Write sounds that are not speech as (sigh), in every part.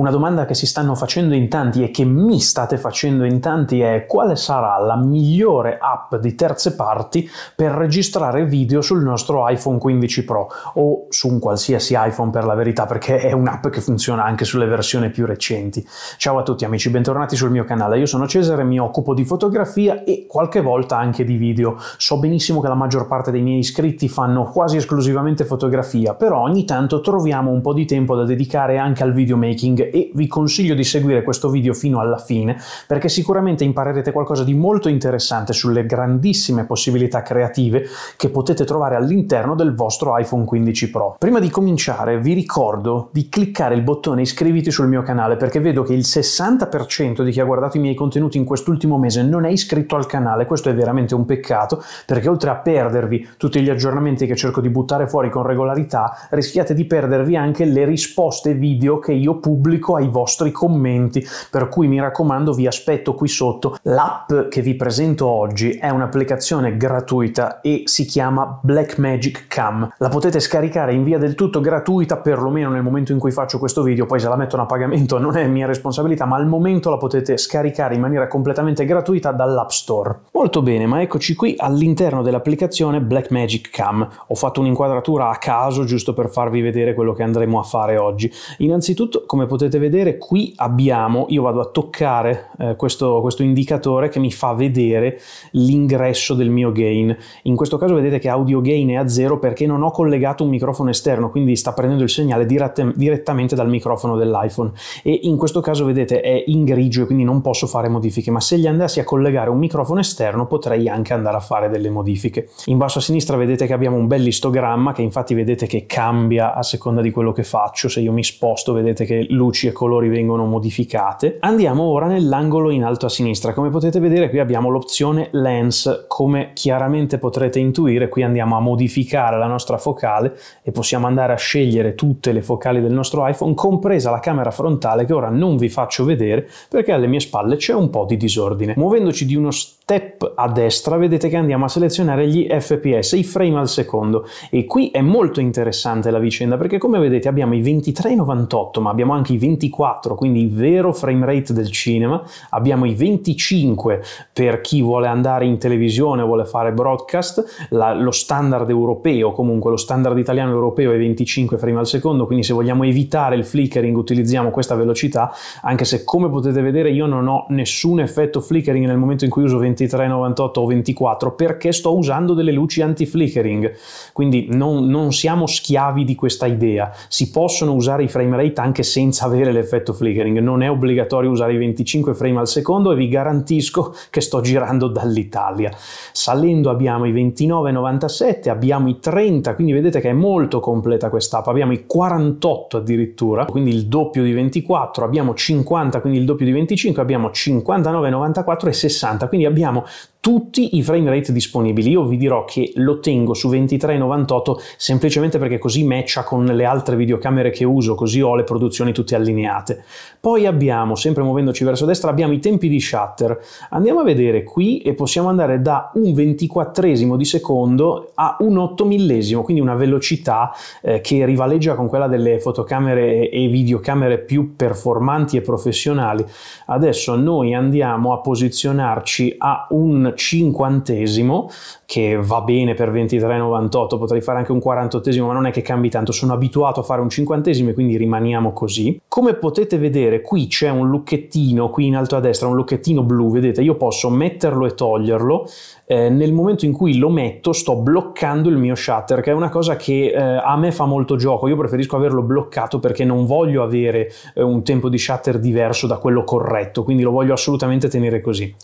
Una domanda che si stanno facendo in tanti e che mi state facendo in tanti è quale sarà la migliore app di terze parti per registrare video sul nostro iPhone 15 Pro o su un qualsiasi iPhone per la verità perché è un'app che funziona anche sulle versioni più recenti. Ciao a tutti amici, bentornati sul mio canale. Io sono Cesare, mi occupo di fotografia e qualche volta anche di video. So benissimo che la maggior parte dei miei iscritti fanno quasi esclusivamente fotografia, però ogni tanto troviamo un po' di tempo da dedicare anche al videomaking e vi consiglio di seguire questo video fino alla fine perché sicuramente imparerete qualcosa di molto interessante sulle grandissime possibilità creative che potete trovare all'interno del vostro iPhone 15 Pro. Prima di cominciare vi ricordo di cliccare il bottone iscriviti sul mio canale perché vedo che il 60% di chi ha guardato i miei contenuti in quest'ultimo mese non è iscritto al canale, questo è veramente un peccato perché oltre a perdervi tutti gli aggiornamenti che cerco di buttare fuori con regolarità rischiate di perdervi anche le risposte video che io pubblico pubblico ai vostri commenti, per cui mi raccomando vi aspetto qui sotto. L'app che vi presento oggi è un'applicazione gratuita e si chiama Blackmagic Cam. La potete scaricare in via del tutto gratuita, perlomeno nel momento in cui faccio questo video, poi se la mettono a pagamento non è mia responsabilità, ma al momento la potete scaricare in maniera completamente gratuita dall'App Store. Molto bene, ma eccoci qui all'interno dell'applicazione Blackmagic Cam. Ho fatto un'inquadratura a caso giusto per farvi vedere quello che andremo a fare oggi. Innanzitutto, come potete potete vedere qui abbiamo, io vado a toccare eh, questo, questo indicatore che mi fa vedere l'ingresso del mio gain. In questo caso vedete che audio gain è a zero perché non ho collegato un microfono esterno, quindi sta prendendo il segnale dirett- direttamente dal microfono dell'iPhone e in questo caso vedete è in grigio e quindi non posso fare modifiche, ma se gli andassi a collegare un microfono esterno potrei anche andare a fare delle modifiche. In basso a sinistra vedete che abbiamo un bell'istogramma che infatti vedete che cambia a seconda di quello che faccio, se io mi sposto vedete che lui luci e colori vengono modificate. Andiamo ora nell'angolo in alto a sinistra. Come potete vedere qui abbiamo l'opzione Lens. Come chiaramente potrete intuire qui andiamo a modificare la nostra focale e possiamo andare a scegliere tutte le focali del nostro iPhone, compresa la camera frontale che ora non vi faccio vedere perché alle mie spalle c'è un po' di disordine. Muovendoci di uno stile step a destra vedete che andiamo a selezionare gli fps, i frame al secondo e qui è molto interessante la vicenda perché come vedete abbiamo i 23,98 ma abbiamo anche i 24 quindi il vero frame rate del cinema, abbiamo i 25 per chi vuole andare in televisione, vuole fare broadcast, la, lo standard europeo comunque lo standard italiano europeo è 25 frame al secondo quindi se vogliamo evitare il flickering utilizziamo questa velocità anche se come potete vedere io non ho nessun effetto flickering nel momento in cui uso 25 23,98 o 24 perché sto usando delle luci anti-flickering, quindi non, non siamo schiavi di questa idea, si possono usare i frame rate anche senza avere l'effetto flickering, non è obbligatorio usare i 25 frame al secondo e vi garantisco che sto girando dall'Italia. Salendo abbiamo i 29,97, abbiamo i 30, quindi vedete che è molto completa quest'app, abbiamo i 48 addirittura, quindi il doppio di 24, abbiamo 50, quindi il doppio di 25, abbiamo 59,94 e 60, quindi abbiamo abbiamo tutti i frame rate disponibili. Io vi dirò che lo tengo su 23,98 semplicemente perché così matcha con le altre videocamere che uso, così ho le produzioni tutte allineate. Poi abbiamo, sempre muovendoci verso destra, abbiamo i tempi di shutter. Andiamo a vedere qui e possiamo andare da un ventiquattresimo di secondo a un otto millesimo, quindi una velocità eh, che rivaleggia con quella delle fotocamere e videocamere più performanti e professionali. Adesso noi andiamo a posizionarci a un cinquantesimo che va bene per 23,98, potrei fare anche un 48esimo, ma non è che cambi tanto, sono abituato a fare un cinquantesimo e quindi rimaniamo così. Come potete vedere qui c'è un lucchettino, qui in alto a destra, un lucchettino blu, vedete, io posso metterlo e toglierlo, eh, nel momento in cui lo metto sto bloccando il mio shutter, che è una cosa che eh, a me fa molto gioco, io preferisco averlo bloccato perché non voglio avere eh, un tempo di shutter diverso da quello corretto, quindi lo voglio assolutamente tenere così.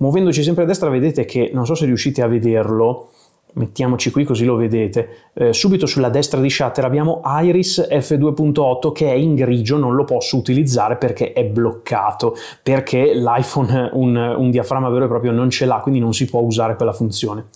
Muovendoci sempre a destra vedete che, non so se riuscite a vederlo, mettiamoci qui così lo vedete, eh, subito sulla destra di Shutter abbiamo Iris F2.8 che è in grigio, non lo posso utilizzare perché è bloccato, perché l'iPhone un, un diaframma vero e proprio non ce l'ha, quindi non si può usare quella funzione.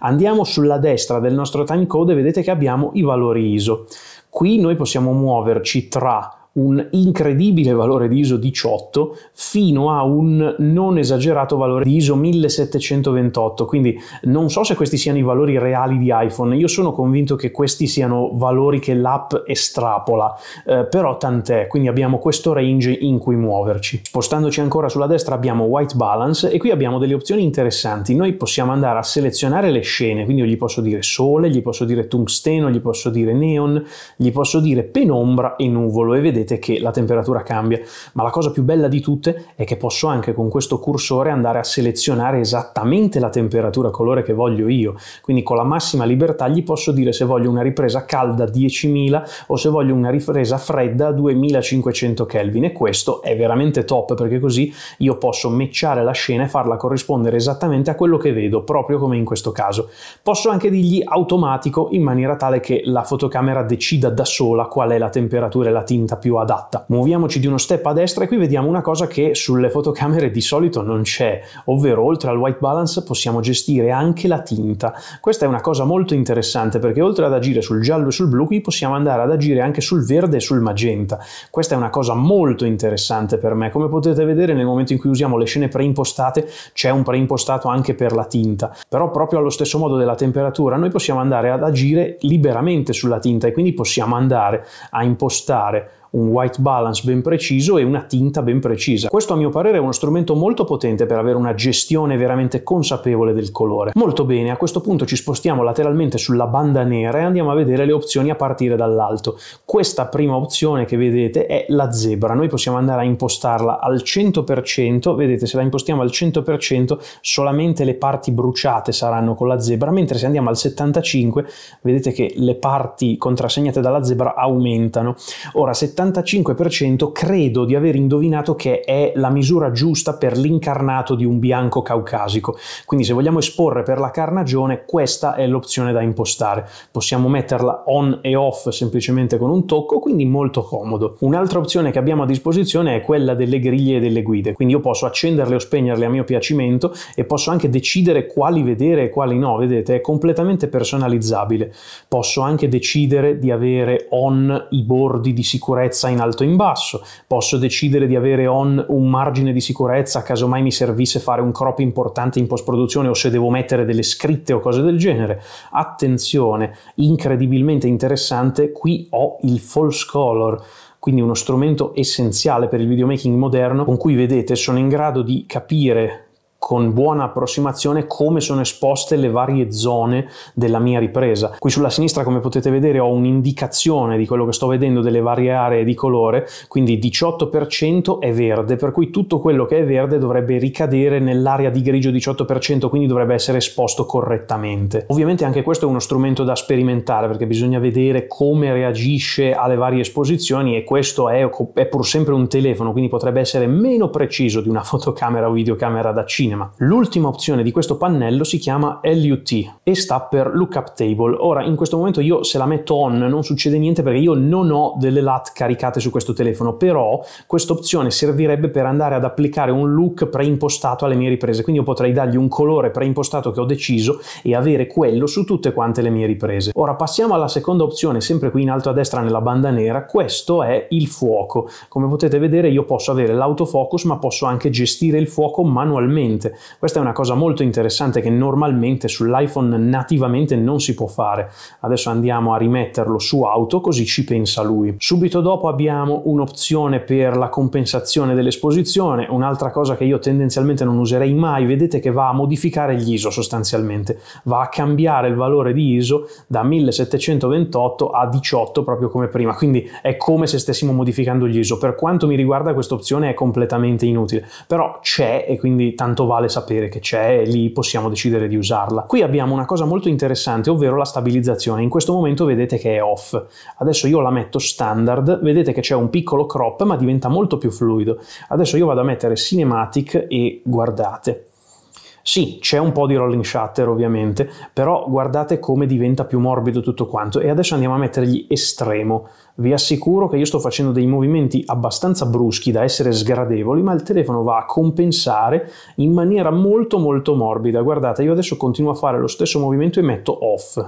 Andiamo sulla destra del nostro timecode e vedete che abbiamo i valori ISO. Qui noi possiamo muoverci tra un incredibile valore di ISO 18 fino a un non esagerato valore di ISO 1728. Quindi non so se questi siano i valori reali di iPhone, io sono convinto che questi siano valori che l'app estrapola, eh, però tant'è, quindi abbiamo questo range in cui muoverci. Spostandoci ancora sulla destra abbiamo white balance e qui abbiamo delle opzioni interessanti. Noi possiamo andare a selezionare le scene, quindi io gli posso dire sole, gli posso dire tungsteno, gli posso dire neon, gli posso dire penombra e nuvolo e vedete vedete che la temperatura cambia, ma la cosa più bella di tutte è che posso anche con questo cursore andare a selezionare esattamente la temperatura colore che voglio io, quindi con la massima libertà gli posso dire se voglio una ripresa calda 10.000 o se voglio una ripresa fredda 2500 Kelvin e questo è veramente top perché così io posso mecciare la scena e farla corrispondere esattamente a quello che vedo, proprio come in questo caso. Posso anche dirgli automatico in maniera tale che la fotocamera decida da sola qual è la temperatura e la tinta più più adatta. Muoviamoci di uno step a destra e qui vediamo una cosa che sulle fotocamere di solito non c'è, ovvero oltre al white balance possiamo gestire anche la tinta. Questa è una cosa molto interessante perché oltre ad agire sul giallo e sul blu qui possiamo andare ad agire anche sul verde e sul magenta. Questa è una cosa molto interessante per me. Come potete vedere nel momento in cui usiamo le scene preimpostate c'è un preimpostato anche per la tinta, però proprio allo stesso modo della temperatura noi possiamo andare ad agire liberamente sulla tinta e quindi possiamo andare a impostare un white balance ben preciso e una tinta ben precisa. Questo a mio parere è uno strumento molto potente per avere una gestione veramente consapevole del colore. Molto bene, a questo punto ci spostiamo lateralmente sulla banda nera e andiamo a vedere le opzioni a partire dall'alto. Questa prima opzione che vedete è la zebra, noi possiamo andare a impostarla al 100%, vedete se la impostiamo al 100% solamente le parti bruciate saranno con la zebra, mentre se andiamo al 75 vedete che le parti contrassegnate dalla zebra aumentano. Ora 75% credo di aver indovinato che è la misura giusta per l'incarnato di un bianco caucasico. Quindi se vogliamo esporre per la carnagione, questa è l'opzione da impostare. Possiamo metterla on e off semplicemente con un tocco, quindi molto comodo. Un'altra opzione che abbiamo a disposizione è quella delle griglie e delle guide, quindi io posso accenderle o spegnerle a mio piacimento e posso anche decidere quali vedere e quali no, vedete, è completamente personalizzabile. Posso anche decidere di avere on i bordi di sicurezza sicurezza in alto e in basso, posso decidere di avere on un margine di sicurezza caso mai mi servisse fare un crop importante in post produzione o se devo mettere delle scritte o cose del genere. Attenzione, incredibilmente interessante, qui ho il false color quindi uno strumento essenziale per il videomaking moderno con cui vedete sono in grado di capire con buona approssimazione come sono esposte le varie zone della mia ripresa. Qui sulla sinistra come potete vedere ho un'indicazione di quello che sto vedendo delle varie aree di colore, quindi 18% è verde, per cui tutto quello che è verde dovrebbe ricadere nell'area di grigio 18%, quindi dovrebbe essere esposto correttamente. Ovviamente anche questo è uno strumento da sperimentare perché bisogna vedere come reagisce alle varie esposizioni e questo è, è pur sempre un telefono, quindi potrebbe essere meno preciso di una fotocamera o videocamera da cinema cinema. L'ultima opzione di questo pannello si chiama LUT e sta per Lookup Table. Ora, in questo momento io se la metto on non succede niente perché io non ho delle LAT caricate su questo telefono, però questa opzione servirebbe per andare ad applicare un look preimpostato alle mie riprese, quindi io potrei dargli un colore preimpostato che ho deciso e avere quello su tutte quante le mie riprese. Ora passiamo alla seconda opzione, sempre qui in alto a destra nella banda nera, questo è il fuoco. Come potete vedere io posso avere l'autofocus ma posso anche gestire il fuoco manualmente cliente. Questa è una cosa molto interessante che normalmente sull'iPhone nativamente non si può fare. Adesso andiamo a rimetterlo su auto così ci pensa lui. Subito dopo abbiamo un'opzione per la compensazione dell'esposizione, un'altra cosa che io tendenzialmente non userei mai, vedete che va a modificare gli ISO sostanzialmente, va a cambiare il valore di ISO da 1728 a 18 proprio come prima, quindi è come se stessimo modificando gli ISO. Per quanto mi riguarda questa opzione è completamente inutile, però c'è e quindi tanto vale vale sapere che c'è e lì possiamo decidere di usarla. Qui abbiamo una cosa molto interessante, ovvero la stabilizzazione. In questo momento vedete che è off. Adesso io la metto standard, vedete che c'è un piccolo crop ma diventa molto più fluido. Adesso io vado a mettere cinematic e guardate sì, c'è un po' di rolling shutter ovviamente, però guardate come diventa più morbido tutto quanto e adesso andiamo a mettergli estremo. Vi assicuro che io sto facendo dei movimenti abbastanza bruschi da essere sgradevoli, ma il telefono va a compensare in maniera molto molto morbida. Guardate, io adesso continuo a fare lo stesso movimento e metto off.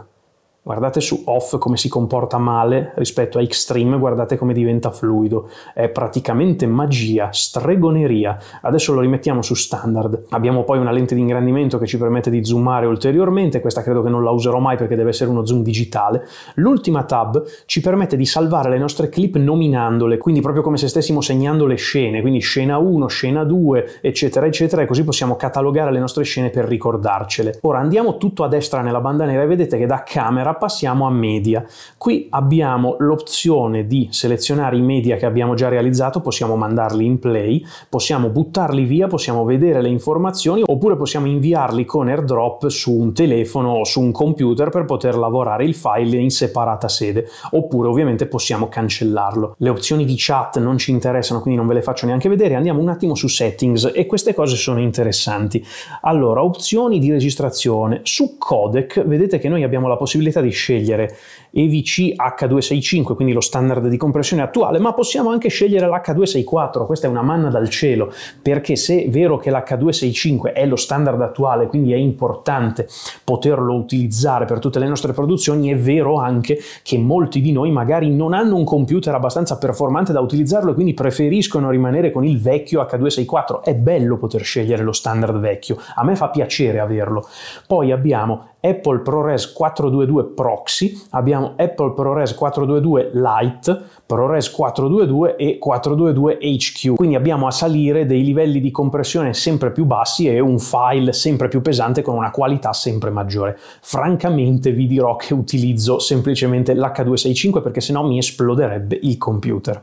Guardate su off come si comporta male rispetto a extreme, guardate come diventa fluido. È praticamente magia, stregoneria. Adesso lo rimettiamo su standard. Abbiamo poi una lente di ingrandimento che ci permette di zoomare ulteriormente, questa credo che non la userò mai perché deve essere uno zoom digitale. L'ultima tab ci permette di salvare le nostre clip nominandole, quindi proprio come se stessimo segnando le scene, quindi scena 1, scena 2, eccetera, eccetera, e così possiamo catalogare le nostre scene per ricordarcele. Ora andiamo tutto a destra nella banda nera e vedete che da camera passiamo a media. Qui abbiamo l'opzione di selezionare i media che abbiamo già realizzato, possiamo mandarli in play, possiamo buttarli via, possiamo vedere le informazioni oppure possiamo inviarli con airdrop su un telefono o su un computer per poter lavorare il file in separata sede oppure ovviamente possiamo cancellarlo. Le opzioni di chat non ci interessano quindi non ve le faccio neanche vedere, andiamo un attimo su settings e queste cose sono interessanti. Allora, opzioni di registrazione. Su codec vedete che noi abbiamo la possibilità di di scegliere EVC H265, quindi lo standard di compressione attuale, ma possiamo anche scegliere l'H264, questa è una manna dal cielo, perché se è vero che l'H265 è lo standard attuale, quindi è importante poterlo utilizzare per tutte le nostre produzioni, è vero anche che molti di noi magari non hanno un computer abbastanza performante da utilizzarlo e quindi preferiscono rimanere con il vecchio H264. È bello poter scegliere lo standard vecchio, a me fa piacere averlo. Poi abbiamo Apple ProRes 422 Proxy, abbiamo abbiamo Apple ProRes 422 Lite, ProRes 422 e 422 HQ. Quindi abbiamo a salire dei livelli di compressione sempre più bassi e un file sempre più pesante con una qualità sempre maggiore. Francamente vi dirò che utilizzo semplicemente l'H265 perché sennò mi esploderebbe il computer.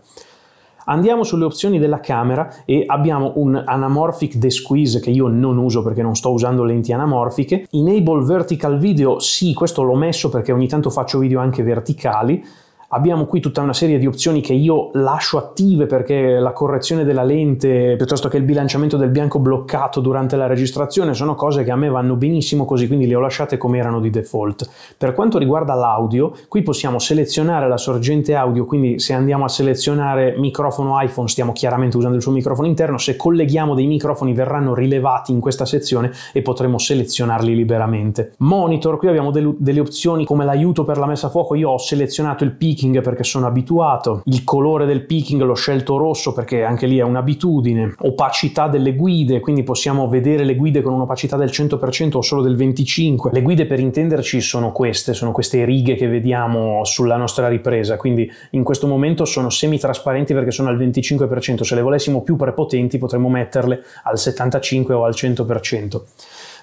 Andiamo sulle opzioni della camera e abbiamo un anamorphic desqueeze che io non uso perché non sto usando lenti anamorfiche. Enable vertical video, sì, questo l'ho messo perché ogni tanto faccio video anche verticali. Abbiamo qui tutta una serie di opzioni che io lascio attive perché la correzione della lente piuttosto che il bilanciamento del bianco bloccato durante la registrazione sono cose che a me vanno benissimo così, quindi le ho lasciate come erano di default. Per quanto riguarda l'audio, qui possiamo selezionare la sorgente audio, quindi se andiamo a selezionare microfono iPhone stiamo chiaramente usando il suo microfono interno, se colleghiamo dei microfoni verranno rilevati in questa sezione e potremo selezionarli liberamente. Monitor, qui abbiamo delle opzioni come l'aiuto per la messa a fuoco, io ho selezionato il peak picking perché sono abituato, il colore del picking l'ho scelto rosso perché anche lì è un'abitudine, opacità delle guide, quindi possiamo vedere le guide con un'opacità del 100% o solo del 25%. Le guide per intenderci sono queste, sono queste righe che vediamo sulla nostra ripresa, quindi in questo momento sono semi-trasparenti perché sono al 25%, se le volessimo più prepotenti potremmo metterle al 75% o al 100%.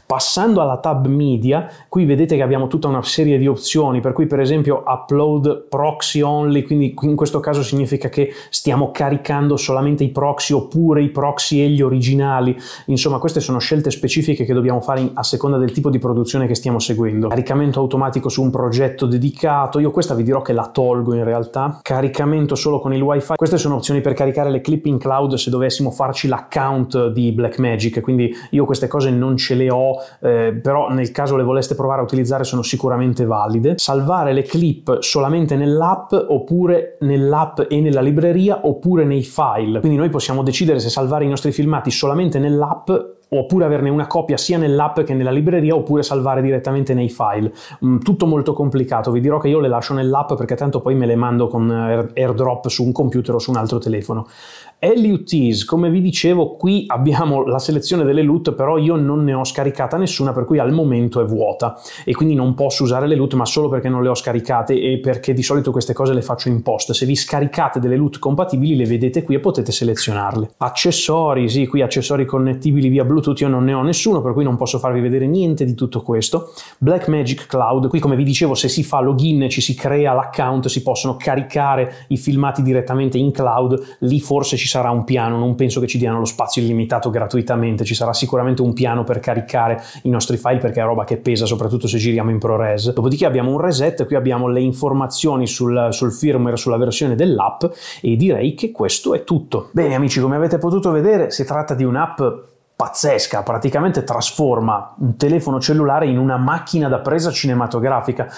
Passando alla tab media, qui vedete che abbiamo tutta una serie di opzioni, per cui per esempio upload proxy only, quindi in questo caso significa che stiamo caricando solamente i proxy oppure i proxy e gli originali, insomma queste sono scelte specifiche che dobbiamo fare a seconda del tipo di produzione che stiamo seguendo. Caricamento automatico su un progetto dedicato, io questa vi dirò che la tolgo in realtà, caricamento solo con il wifi, queste sono opzioni per caricare le clip in cloud se dovessimo farci l'account di Blackmagic, quindi io queste cose non ce le ho eh, però nel caso le voleste provare a utilizzare sono sicuramente valide. Salvare le clip solamente nell'app oppure nell'app e nella libreria oppure nei file. Quindi noi possiamo decidere se salvare i nostri filmati solamente nell'app oppure averne una copia sia nell'app che nella libreria oppure salvare direttamente nei file. Mm, tutto molto complicato, vi dirò che io le lascio nell'app perché tanto poi me le mando con airdrop su un computer o su un altro telefono. LUTs, come vi dicevo, qui abbiamo la selezione delle LUT, però io non ne ho scaricata nessuna, per cui al momento è vuota e quindi non posso usare le LUT, ma solo perché non le ho scaricate e perché di solito queste cose le faccio in post. Se vi scaricate delle LUT compatibili le vedete qui e potete selezionarle. Accessori, sì, qui accessori connettibili via Bluetooth Bluetooth io non ne ho nessuno, per cui non posso farvi vedere niente di tutto questo. Blackmagic Cloud, qui come vi dicevo se si fa login, ci si crea l'account, si possono caricare i filmati direttamente in cloud, lì forse ci sarà un piano, non penso che ci diano lo spazio illimitato gratuitamente, ci sarà sicuramente un piano per caricare i nostri file perché è roba che pesa, soprattutto se giriamo in ProRes. Dopodiché abbiamo un reset, qui abbiamo le informazioni sul, sul firmware, sulla versione dell'app e direi che questo è tutto. Bene amici, come avete potuto vedere si tratta di un'app pazzesca, praticamente trasforma un telefono cellulare in una macchina da presa cinematografica.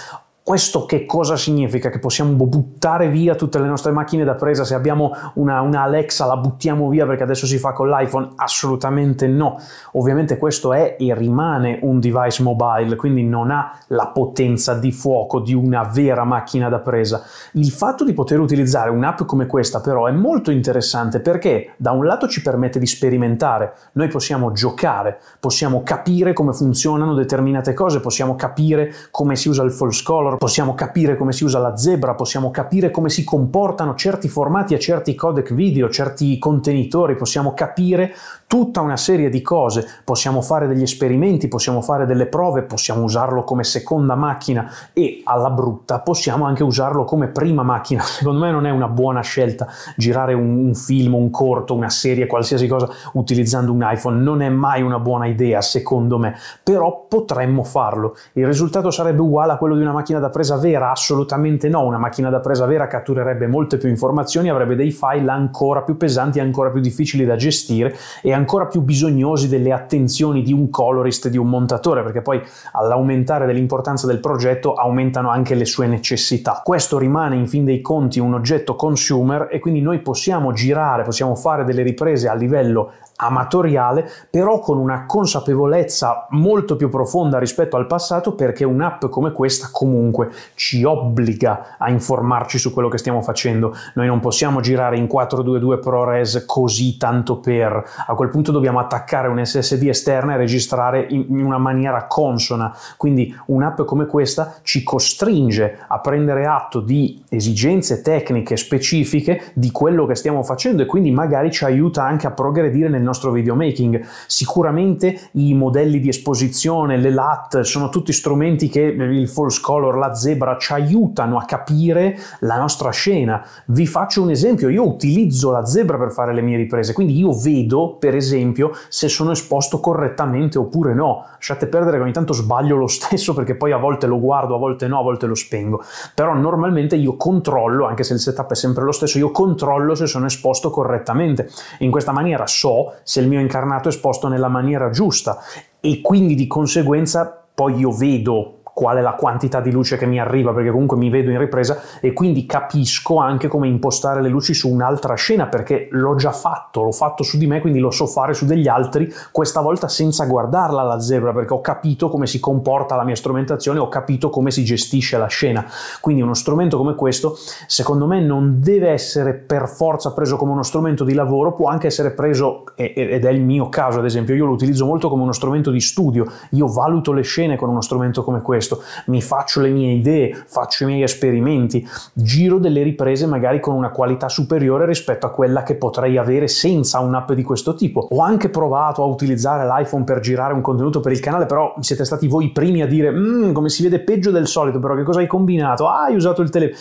Questo che cosa significa? Che possiamo buttare via tutte le nostre macchine da presa? Se abbiamo una, una, Alexa la buttiamo via perché adesso si fa con l'iPhone? Assolutamente no. Ovviamente questo è e rimane un device mobile, quindi non ha la potenza di fuoco di una vera macchina da presa. Il fatto di poter utilizzare un'app come questa però è molto interessante perché da un lato ci permette di sperimentare, noi possiamo giocare, possiamo capire come funzionano determinate cose, possiamo capire come si usa il false color, possiamo capire come si usa la zebra, possiamo capire come si comportano certi formati e certi codec video, certi contenitori, possiamo capire tutta una serie di cose, possiamo fare degli esperimenti, possiamo fare delle prove, possiamo usarlo come seconda macchina e alla brutta possiamo anche usarlo come prima macchina. (laughs) Secondo me non è una buona scelta girare un, un film, un corto, una serie, qualsiasi cosa utilizzando un iPhone, non è mai una buona idea secondo me, però potremmo farlo. Il risultato sarebbe uguale a quello di una macchina da presa vera? Assolutamente no, una macchina da presa vera catturerebbe molte più informazioni, avrebbe dei file ancora più pesanti, ancora più difficili da gestire e ancora più bisognosi delle attenzioni di un colorist, di un montatore, perché poi all'aumentare dell'importanza del progetto aumentano anche le sue necessità. Questo rimane in fin dei conti un oggetto consumer e quindi noi possiamo girare, possiamo fare delle riprese a livello amatoriale, però con una consapevolezza molto più profonda rispetto al passato perché un'app come questa comunque ci obbliga a informarci su quello che stiamo facendo. Noi non possiamo girare in 422 ProRes così tanto per. A quel punto dobbiamo attaccare un SSD esterna e registrare in una maniera consona. Quindi un'app come questa ci costringe a prendere atto di esigenze tecniche specifiche di quello che stiamo facendo e quindi magari ci aiuta anche a progredire nel nostro nostro videomaking. Sicuramente i modelli di esposizione, le LAT, sono tutti strumenti che il false color, la zebra ci aiutano a capire la nostra scena. Vi faccio un esempio, io utilizzo la zebra per fare le mie riprese, quindi io vedo per esempio se sono esposto correttamente oppure no. Lasciate perdere che ogni tanto sbaglio lo stesso perché poi a volte lo guardo, a volte no, a volte lo spengo. Però normalmente io controllo, anche se il setup è sempre lo stesso, io controllo se sono esposto correttamente. In questa maniera so se il mio incarnato è esposto nella maniera giusta e quindi di conseguenza poi io vedo qual è la quantità di luce che mi arriva, perché comunque mi vedo in ripresa e quindi capisco anche come impostare le luci su un'altra scena, perché l'ho già fatto, l'ho fatto su di me, quindi lo so fare su degli altri, questa volta senza guardarla la zebra, perché ho capito come si comporta la mia strumentazione, ho capito come si gestisce la scena. Quindi uno strumento come questo, secondo me, non deve essere per forza preso come uno strumento di lavoro, può anche essere preso, ed è il mio caso ad esempio, io lo utilizzo molto come uno strumento di studio, io valuto le scene con uno strumento come questo questo, mi faccio le mie idee, faccio i miei esperimenti, giro delle riprese magari con una qualità superiore rispetto a quella che potrei avere senza un'app di questo tipo. Ho anche provato a utilizzare l'iPhone per girare un contenuto per il canale, però siete stati voi i primi a dire, mm, come si vede peggio del solito, però che cosa hai combinato? Ah, hai usato il telefono.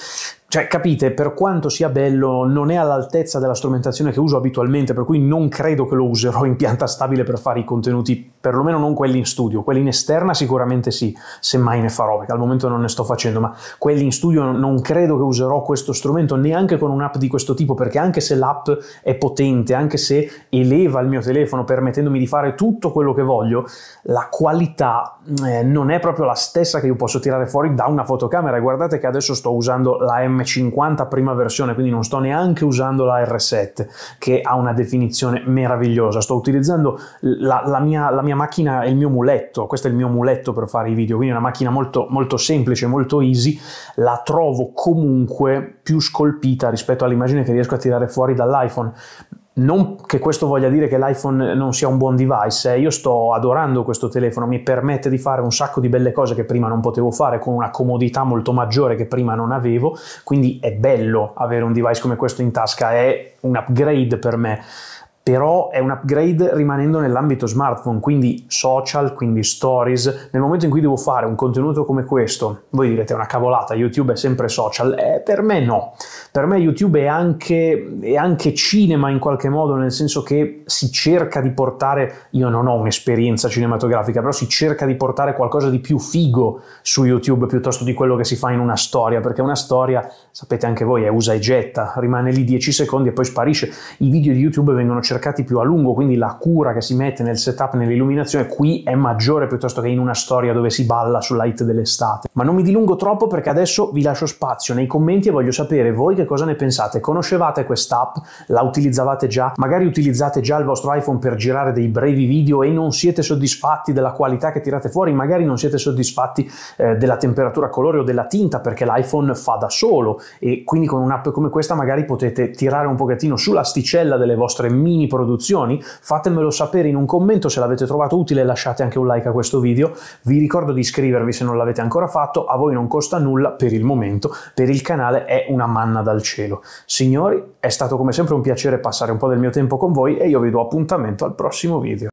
Cioè, capite, per quanto sia bello, non è all'altezza della strumentazione che uso abitualmente, per cui non credo che lo userò in pianta stabile per fare i contenuti, perlomeno non quelli in studio. Quelli in esterna sicuramente sì, semmai ne farò, perché al momento non ne sto facendo, ma quelli in studio non credo che userò questo strumento neanche con un'app di questo tipo, perché anche se l'app è potente, anche se eleva il mio telefono permettendomi di fare tutto quello che voglio, la qualità eh, non è proprio la stessa che io posso tirare fuori da una fotocamera. guardate che adesso sto usando la M M50 prima versione, quindi non sto neanche usando la R7 che ha una definizione meravigliosa, sto utilizzando la, la, mia, la mia, macchina e il mio muletto, questo è il mio muletto per fare i video, quindi è una macchina molto, molto semplice, molto easy, la trovo comunque più scolpita rispetto all'immagine che riesco a tirare fuori dall'iPhone non che questo voglia dire che l'iPhone non sia un buon device, eh. io sto adorando questo telefono, mi permette di fare un sacco di belle cose che prima non potevo fare con una comodità molto maggiore che prima non avevo, quindi è bello avere un device come questo in tasca, è un upgrade per me però è un upgrade rimanendo nell'ambito smartphone, quindi social, quindi stories. Nel momento in cui devo fare un contenuto come questo, voi direte una cavolata, YouTube è sempre social, eh, per me no. Per me YouTube è anche, è anche cinema in qualche modo, nel senso che si cerca di portare, io non ho un'esperienza cinematografica, però si cerca di portare qualcosa di più figo su YouTube piuttosto di quello che si fa in una storia, perché una storia, sapete anche voi, è usa e getta, rimane lì 10 secondi e poi sparisce. I video di YouTube vengono cercati ricercati più a lungo, quindi la cura che si mette nel setup, nell'illuminazione qui è maggiore piuttosto che in una storia dove si balla sulla hit dell'estate. Ma non mi dilungo troppo perché adesso vi lascio spazio nei commenti e voglio sapere voi che cosa ne pensate. Conoscevate quest'app? La utilizzavate già? Magari utilizzate già il vostro iPhone per girare dei brevi video e non siete soddisfatti della qualità che tirate fuori? Magari non siete soddisfatti eh, della temperatura colore o della tinta perché l'iPhone fa da solo e quindi con un'app come questa magari potete tirare un pochettino sull'asticella delle vostre mini produzioni? Fatemelo sapere in un commento se l'avete trovato utile, lasciate anche un like a questo video. Vi ricordo di iscrivervi se non l'avete ancora fatto, a voi non costa nulla per il momento, per il canale è una manna dal cielo. Signori, è stato come sempre un piacere passare un po' del mio tempo con voi e io vi do appuntamento al prossimo video.